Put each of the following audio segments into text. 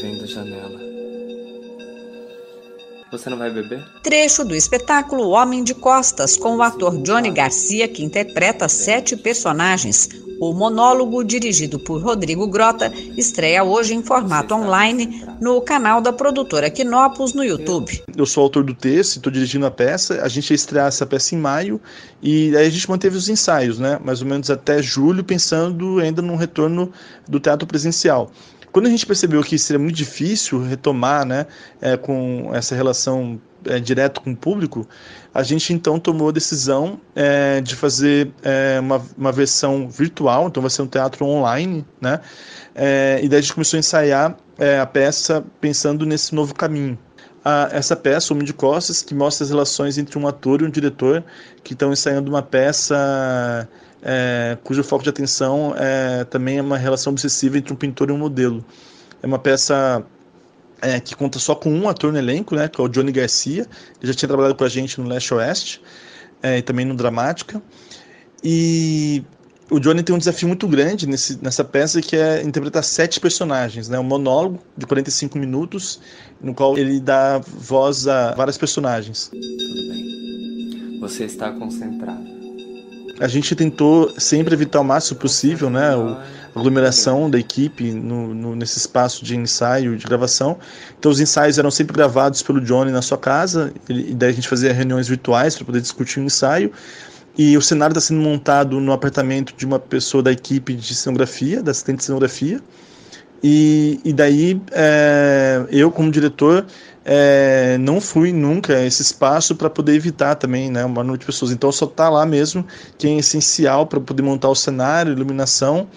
vem da janela. Você não vai beber? Trecho do espetáculo Homem de Costas, com o ator Johnny Garcia, que interpreta sete personagens. O monólogo, dirigido por Rodrigo Grota, estreia hoje em formato online no canal da produtora Quinopus no YouTube. Eu sou autor do texto, estou dirigindo a peça. A gente ia estrear essa peça em maio e aí a gente manteve os ensaios, né? Mais ou menos até julho, pensando ainda num retorno do teatro presencial. Quando a gente percebeu que seria muito difícil retomar né, é, com essa relação é, direto com o público, a gente então tomou a decisão é, de fazer é, uma, uma versão virtual, então vai ser um teatro online, né? É, e daí a gente começou a ensaiar é, a peça pensando nesse novo caminho. A, essa peça, O Homem de Costas, que mostra as relações entre um ator e um diretor que estão ensaiando uma peça é, cujo foco de atenção é, também é uma relação obsessiva entre um pintor e um modelo. É uma peça é, que conta só com um ator no elenco, né, que é o Johnny Garcia, que já tinha trabalhado com a gente no Leste Oeste é, e também no Dramática. E o Johnny tem um desafio muito grande nesse, nessa peça que é interpretar sete personagens, né, um monólogo de 45 minutos, no qual ele dá voz a várias personagens. Tudo bem. Você está concentrado a gente tentou sempre evitar o máximo possível, né, a aglomeração da equipe no, no, nesse espaço de ensaio, de gravação. Então os ensaios eram sempre gravados pelo Johnny na sua casa, e daí a gente fazia reuniões virtuais para poder discutir o ensaio. E o cenário está sendo montado no apartamento de uma pessoa da equipe de cenografia, da assistente de cenografia. E, e daí é, eu, como diretor, é, não fui nunca esse espaço para poder evitar também né, uma noite de pessoas. Então só está lá mesmo quem é essencial para poder montar o cenário, iluminação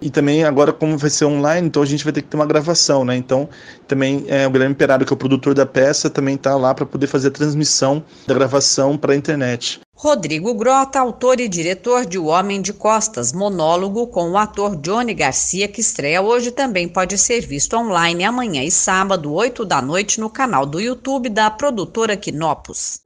e também agora, como vai ser online, então a gente vai ter que ter uma gravação, né? Então, também é, o Guilherme Perado, que é o produtor da peça, também está lá para poder fazer a transmissão da gravação para a internet. Rodrigo Grota, autor e diretor de O Homem de Costas, monólogo com o ator Johnny Garcia, que estreia hoje, também pode ser visto online amanhã e sábado, 8 da noite, no canal do YouTube da produtora Quinopus.